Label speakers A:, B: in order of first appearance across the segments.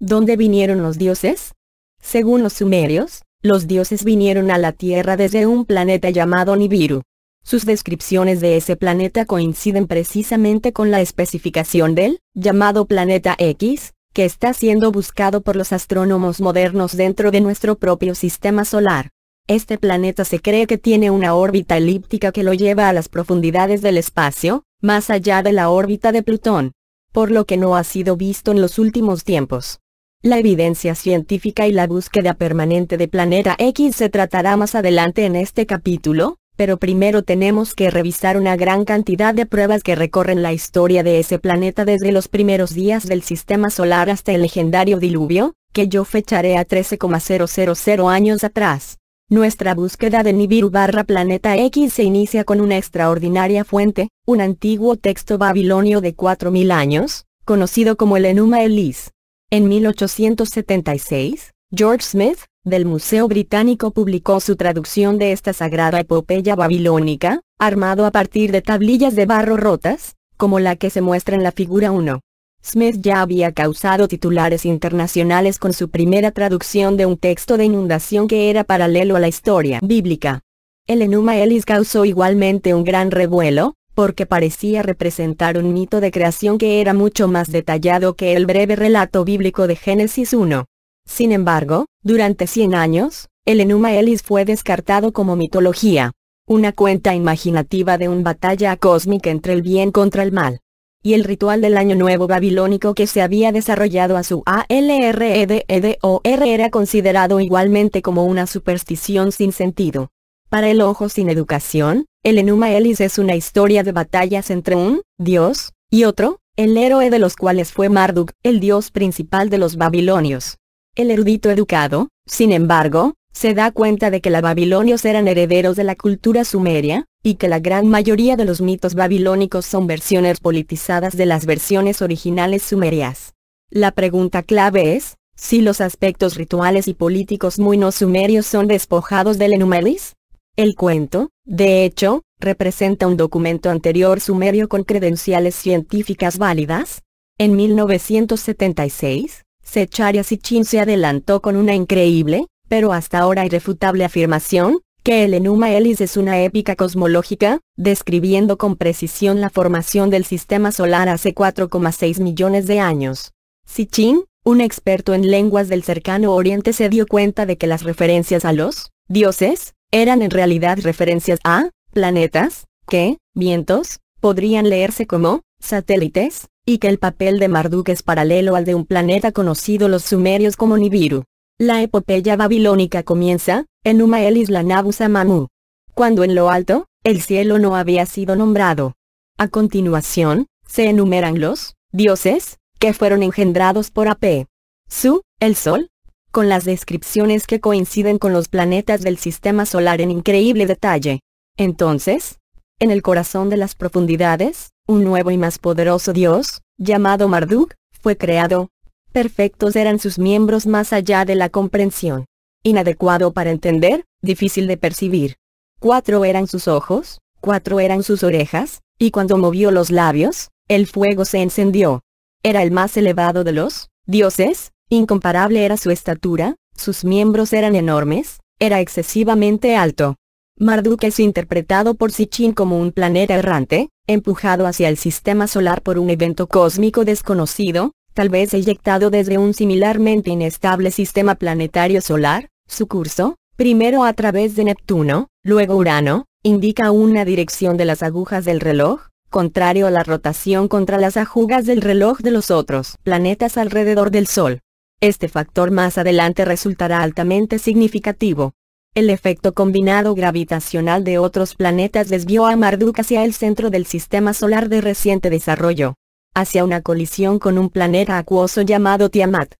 A: ¿Dónde vinieron los dioses? Según los sumerios, los dioses vinieron a la Tierra desde un planeta llamado Nibiru. Sus descripciones de ese planeta coinciden precisamente con la especificación del, llamado planeta X, que está siendo buscado por los astrónomos modernos dentro de nuestro propio sistema solar. Este planeta se cree que tiene una órbita elíptica que lo lleva a las profundidades del espacio, más allá de la órbita de Plutón por lo que no ha sido visto en los últimos tiempos. La evidencia científica y la búsqueda permanente de planeta X se tratará más adelante en este capítulo, pero primero tenemos que revisar una gran cantidad de pruebas que recorren la historia de ese planeta desde los primeros días del sistema solar hasta el legendario diluvio, que yo fecharé a 13,000 años atrás. Nuestra búsqueda de Nibiru barra planeta X se inicia con una extraordinaria fuente, un antiguo texto babilonio de 4.000 años, conocido como el Enuma Elis. En 1876, George Smith, del Museo Británico publicó su traducción de esta sagrada epopeya babilónica, armado a partir de tablillas de barro rotas, como la que se muestra en la figura 1. Smith ya había causado titulares internacionales con su primera traducción de un texto de inundación que era paralelo a la historia bíblica. El Enuma Elis causó igualmente un gran revuelo, porque parecía representar un mito de creación que era mucho más detallado que el breve relato bíblico de Génesis 1. Sin embargo, durante 100 años, el Enuma Elis fue descartado como mitología. Una cuenta imaginativa de una batalla cósmica entre el bien contra el mal. Y el ritual del Año Nuevo Babilónico que se había desarrollado a su ALREDEDOR e e era considerado igualmente como una superstición sin sentido. Para el ojo sin educación, el Enuma Elis es una historia de batallas entre un dios y otro, el héroe de los cuales fue Marduk, el dios principal de los babilonios. El erudito educado, sin embargo, se da cuenta de que los babilonios eran herederos de la cultura sumeria, y que la gran mayoría de los mitos babilónicos son versiones politizadas de las versiones originales sumerias. La pregunta clave es, si los aspectos rituales y políticos muy no sumerios son despojados del Enuma Elis. El cuento, de hecho, representa un documento anterior sumerio con credenciales científicas válidas. En 1976, Secharia Sitchin se adelantó con una increíble, pero hasta ahora irrefutable afirmación, que el Enuma Elis es una épica cosmológica, describiendo con precisión la formación del sistema solar hace 4,6 millones de años. Sitchin, un experto en lenguas del cercano oriente se dio cuenta de que las referencias a los dioses eran en realidad referencias a planetas, que, vientos, podrían leerse como satélites, y que el papel de Marduk es paralelo al de un planeta conocido los sumerios como Nibiru. La epopeya babilónica comienza, en Umael Isla Mamu. Cuando en lo alto, el cielo no había sido nombrado. A continuación, se enumeran los dioses, que fueron engendrados por Ape. Su, el sol, con las descripciones que coinciden con los planetas del sistema solar en increíble detalle. Entonces, en el corazón de las profundidades, un nuevo y más poderoso dios, llamado Marduk, fue creado. Perfectos eran sus miembros más allá de la comprensión. Inadecuado para entender, difícil de percibir. Cuatro eran sus ojos, cuatro eran sus orejas, y cuando movió los labios, el fuego se encendió. Era el más elevado de los dioses, Incomparable era su estatura, sus miembros eran enormes, era excesivamente alto. Marduk es interpretado por Sichin como un planeta errante, empujado hacia el sistema solar por un evento cósmico desconocido, tal vez eyectado desde un similarmente inestable sistema planetario solar, su curso, primero a través de Neptuno, luego Urano, indica una dirección de las agujas del reloj, contrario a la rotación contra las agujas del reloj de los otros planetas alrededor del Sol. Este factor más adelante resultará altamente significativo. El efecto combinado gravitacional de otros planetas desvió a Marduk hacia el centro del sistema solar de reciente desarrollo, hacia una colisión con un planeta acuoso llamado Tiamat.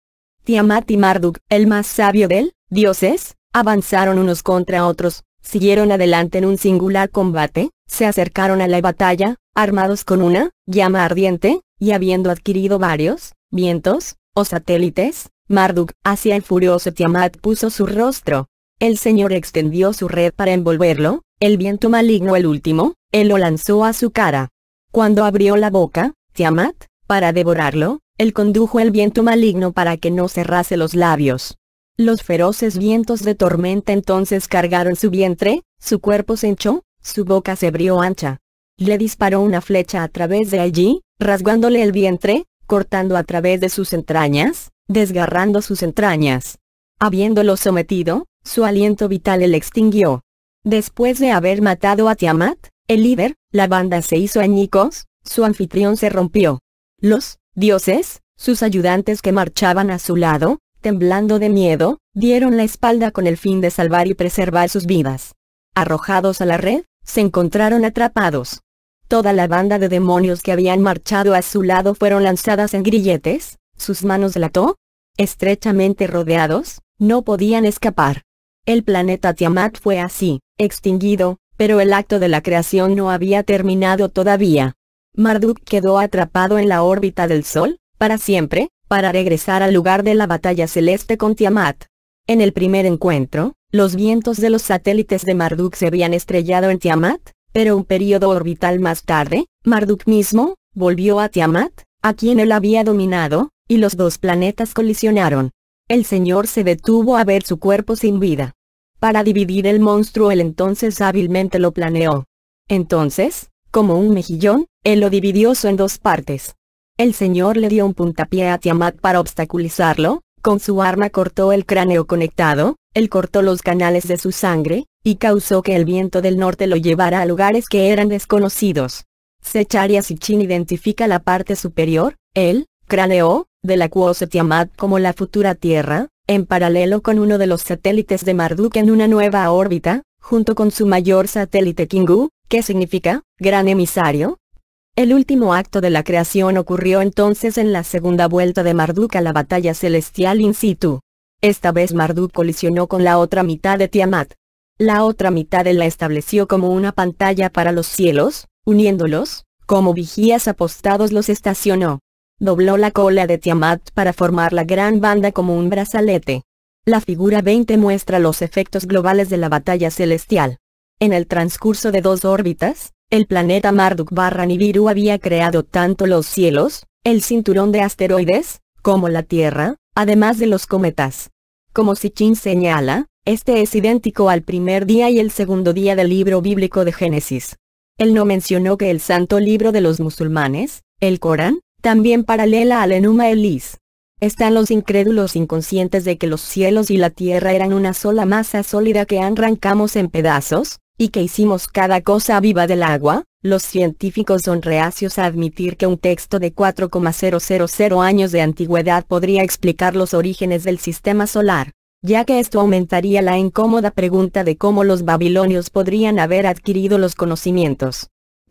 A: Tiamat y Marduk, el más sabio del dioses, avanzaron unos contra otros, siguieron adelante en un singular combate, se acercaron a la batalla, armados con una llama ardiente, y habiendo adquirido varios vientos, o satélites, Marduk, hacia el furioso Tiamat puso su rostro. El señor extendió su red para envolverlo, el viento maligno el último, él lo lanzó a su cara. Cuando abrió la boca, Tiamat, para devorarlo, él condujo el viento maligno para que no cerrase los labios. Los feroces vientos de tormenta entonces cargaron su vientre, su cuerpo se hinchó, su boca se abrió ancha. Le disparó una flecha a través de allí, rasgándole el vientre, cortando a través de sus entrañas, desgarrando sus entrañas. Habiéndolo sometido, su aliento vital el extinguió. Después de haber matado a Tiamat, el líder, la banda se hizo añicos, su anfitrión se rompió. Los dioses, sus ayudantes que marchaban a su lado, temblando de miedo, dieron la espalda con el fin de salvar y preservar sus vidas. Arrojados a la red, se encontraron atrapados. Toda la banda de demonios que habían marchado a su lado fueron lanzadas en grilletes, sus manos lató. Estrechamente rodeados, no podían escapar. El planeta Tiamat fue así, extinguido, pero el acto de la creación no había terminado todavía. Marduk quedó atrapado en la órbita del Sol, para siempre, para regresar al lugar de la batalla celeste con Tiamat. En el primer encuentro, los vientos de los satélites de Marduk se habían estrellado en Tiamat, pero un periodo orbital más tarde, Marduk mismo, volvió a Tiamat, a quien él había dominado, y los dos planetas colisionaron. El señor se detuvo a ver su cuerpo sin vida. Para dividir el monstruo él entonces hábilmente lo planeó. Entonces, como un mejillón, él lo dividió en dos partes. El señor le dio un puntapié a Tiamat para obstaculizarlo, con su arma cortó el cráneo conectado, él cortó los canales de su sangre, y causó que el viento del norte lo llevara a lugares que eran desconocidos. Secharia Sichin identifica la parte superior, el cráneo, de la Cuosetiamat como la futura Tierra, en paralelo con uno de los satélites de Marduk en una nueva órbita, junto con su mayor satélite Kingu, que significa, gran emisario. El último acto de la creación ocurrió entonces en la segunda vuelta de Marduk a la batalla celestial in situ. Esta vez Marduk colisionó con la otra mitad de Tiamat. La otra mitad él la estableció como una pantalla para los cielos, uniéndolos, como vigías apostados los estacionó. Dobló la cola de Tiamat para formar la gran banda como un brazalete. La figura 20 muestra los efectos globales de la batalla celestial. En el transcurso de dos órbitas, el planeta Marduk barra Nibiru había creado tanto los cielos, el cinturón de asteroides, como la Tierra, además de los cometas. Como Sichin señala, este es idéntico al primer día y el segundo día del libro bíblico de Génesis. Él no mencionó que el santo libro de los musulmanes, el Corán, también paralela al Enuma Elis. Están los incrédulos inconscientes de que los cielos y la tierra eran una sola masa sólida que arrancamos en pedazos, y que hicimos cada cosa viva del agua, los científicos son reacios a admitir que un texto de 4,000 años de antigüedad podría explicar los orígenes del sistema solar, ya que esto aumentaría la incómoda pregunta de cómo los babilonios podrían haber adquirido los conocimientos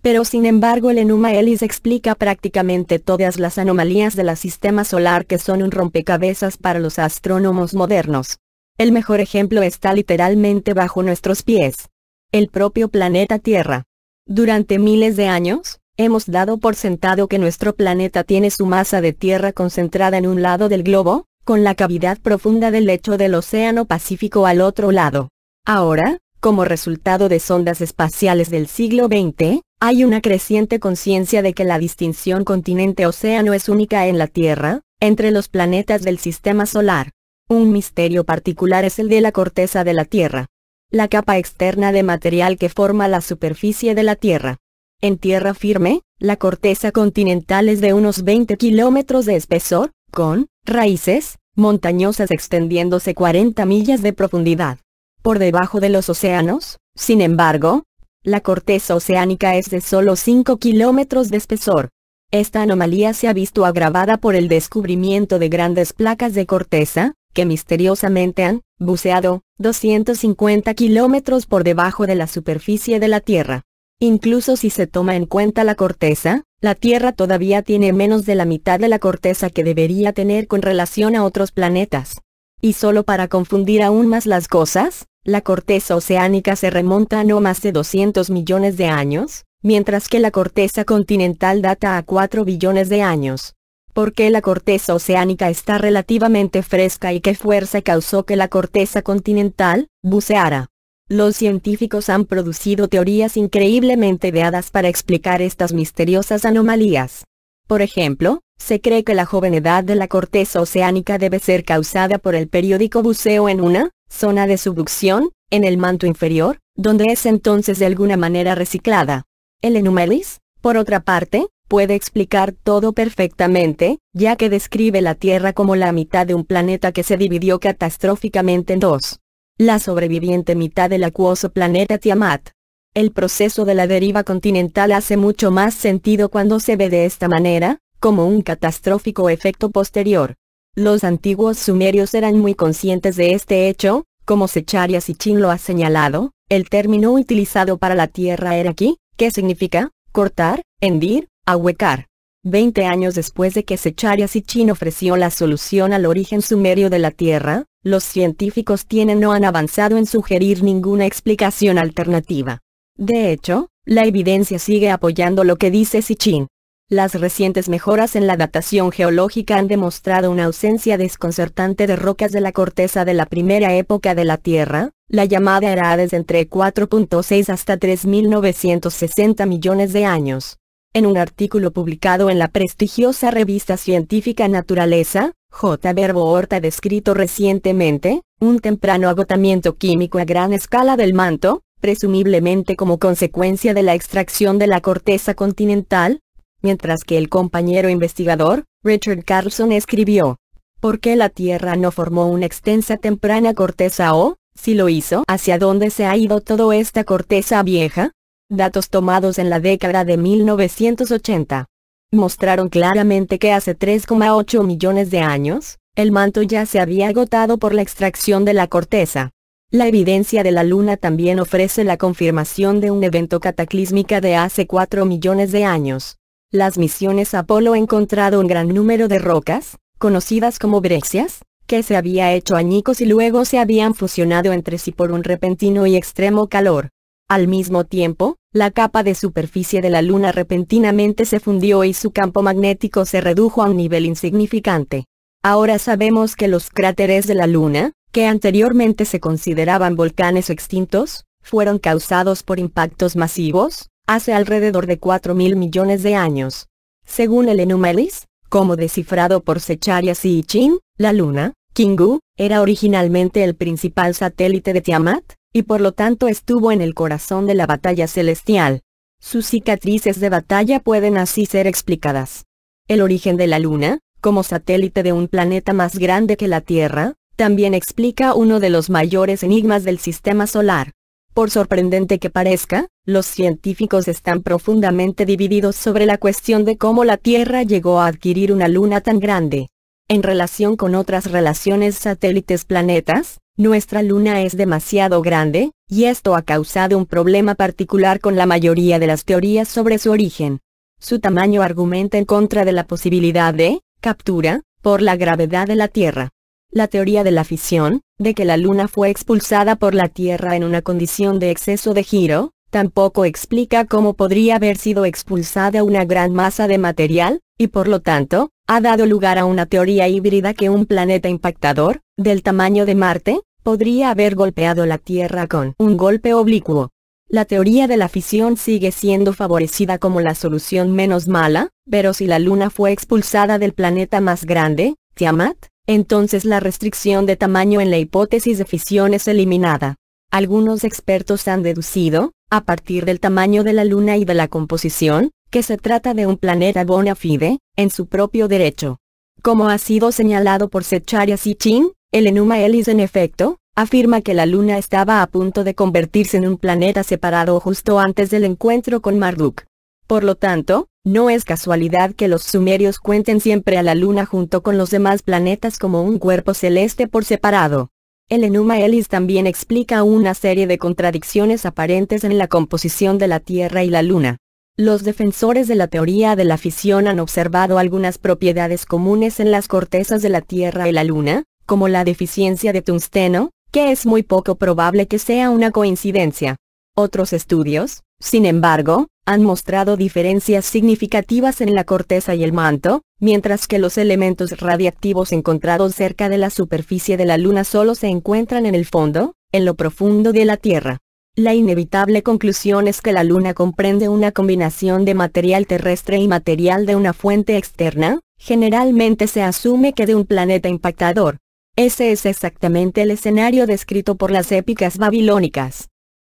A: pero sin embargo el Enuma Elis explica prácticamente todas las anomalías del sistema solar que son un rompecabezas para los astrónomos modernos. El mejor ejemplo está literalmente bajo nuestros pies. El propio planeta Tierra. Durante miles de años, hemos dado por sentado que nuestro planeta tiene su masa de Tierra concentrada en un lado del globo, con la cavidad profunda del lecho del Océano Pacífico al otro lado. Ahora, como resultado de sondas espaciales del siglo XX, hay una creciente conciencia de que la distinción continente-océano es única en la Tierra, entre los planetas del Sistema Solar. Un misterio particular es el de la corteza de la Tierra. La capa externa de material que forma la superficie de la Tierra. En tierra firme, la corteza continental es de unos 20 kilómetros de espesor, con raíces montañosas extendiéndose 40 millas de profundidad. Por debajo de los océanos, sin embargo, la corteza oceánica es de solo 5 kilómetros de espesor. Esta anomalía se ha visto agravada por el descubrimiento de grandes placas de corteza, que misteriosamente han, buceado, 250 kilómetros por debajo de la superficie de la Tierra. Incluso si se toma en cuenta la corteza, la Tierra todavía tiene menos de la mitad de la corteza que debería tener con relación a otros planetas y solo para confundir aún más las cosas, la corteza oceánica se remonta a no más de 200 millones de años, mientras que la corteza continental data a 4 billones de años. ¿Por qué la corteza oceánica está relativamente fresca y qué fuerza causó que la corteza continental buceara? Los científicos han producido teorías increíblemente ideadas para explicar estas misteriosas anomalías. Por ejemplo, se cree que la joven edad de la corteza oceánica debe ser causada por el periódico buceo en una zona de subducción, en el manto inferior, donde es entonces de alguna manera reciclada. El enumelis, por otra parte, puede explicar todo perfectamente, ya que describe la Tierra como la mitad de un planeta que se dividió catastróficamente en dos. La sobreviviente mitad del acuoso planeta Tiamat. El proceso de la deriva continental hace mucho más sentido cuando se ve de esta manera, como un catastrófico efecto posterior. Los antiguos sumerios eran muy conscientes de este hecho, como Secharias y Chin lo ha señalado, el término utilizado para la tierra era aquí, que significa, cortar, hendir, ahuecar. Veinte años después de que Secharias y Chin ofreció la solución al origen sumerio de la Tierra, los científicos tienen no han avanzado en sugerir ninguna explicación alternativa. De hecho, la evidencia sigue apoyando lo que dice Sichin. Las recientes mejoras en la datación geológica han demostrado una ausencia desconcertante de rocas de la corteza de la primera época de la Tierra, la llamada era desde entre 4.6 hasta 3.960 millones de años. En un artículo publicado en la prestigiosa revista científica Naturaleza, J. Verbo Horta ha descrito recientemente, un temprano agotamiento químico a gran escala del manto, presumiblemente como consecuencia de la extracción de la corteza continental, mientras que el compañero investigador, Richard Carlson escribió, ¿Por qué la Tierra no formó una extensa temprana corteza o, si lo hizo, hacia dónde se ha ido toda esta corteza vieja? Datos tomados en la década de 1980 mostraron claramente que hace 3,8 millones de años, el manto ya se había agotado por la extracción de la corteza. La evidencia de la Luna también ofrece la confirmación de un evento cataclísmica de hace 4 millones de años. Las misiones Apolo han encontrado un gran número de rocas, conocidas como brexias, que se había hecho añicos y luego se habían fusionado entre sí por un repentino y extremo calor. Al mismo tiempo, la capa de superficie de la Luna repentinamente se fundió y su campo magnético se redujo a un nivel insignificante. Ahora sabemos que los cráteres de la Luna, que anteriormente se consideraban volcanes extintos, fueron causados por impactos masivos, hace alrededor de 4.000 millones de años. Según el Enumelis, como descifrado por Secharia y Chin, la Luna, Kingu, era originalmente el principal satélite de Tiamat, y por lo tanto estuvo en el corazón de la batalla celestial. Sus cicatrices de batalla pueden así ser explicadas. El origen de la Luna, como satélite de un planeta más grande que la Tierra, también explica uno de los mayores enigmas del sistema solar. Por sorprendente que parezca, los científicos están profundamente divididos sobre la cuestión de cómo la Tierra llegó a adquirir una luna tan grande. En relación con otras relaciones satélites planetas, nuestra luna es demasiado grande, y esto ha causado un problema particular con la mayoría de las teorías sobre su origen. Su tamaño argumenta en contra de la posibilidad de captura por la gravedad de la Tierra. La teoría de la fisión, de que la Luna fue expulsada por la Tierra en una condición de exceso de giro, tampoco explica cómo podría haber sido expulsada una gran masa de material, y por lo tanto, ha dado lugar a una teoría híbrida que un planeta impactador, del tamaño de Marte, podría haber golpeado la Tierra con un golpe oblicuo. La teoría de la fisión sigue siendo favorecida como la solución menos mala, pero si la Luna fue expulsada del planeta más grande, Tiamat, entonces la restricción de tamaño en la hipótesis de fisión es eliminada. Algunos expertos han deducido, a partir del tamaño de la Luna y de la composición, que se trata de un planeta bona fide, en su propio derecho. Como ha sido señalado por Secharia y Chin, el Enuma Elis en efecto, afirma que la Luna estaba a punto de convertirse en un planeta separado justo antes del encuentro con Marduk. Por lo tanto, no es casualidad que los sumerios cuenten siempre a la luna junto con los demás planetas como un cuerpo celeste por separado. El Enuma Elis también explica una serie de contradicciones aparentes en la composición de la Tierra y la Luna. Los defensores de la teoría de la fisión han observado algunas propiedades comunes en las cortezas de la Tierra y la Luna, como la deficiencia de tungsteno, que es muy poco probable que sea una coincidencia. Otros estudios, sin embargo, han mostrado diferencias significativas en la corteza y el manto, mientras que los elementos radiactivos encontrados cerca de la superficie de la Luna solo se encuentran en el fondo, en lo profundo de la Tierra. La inevitable conclusión es que la Luna comprende una combinación de material terrestre y material de una fuente externa, generalmente se asume que de un planeta impactador. Ese es exactamente el escenario descrito por las épicas babilónicas.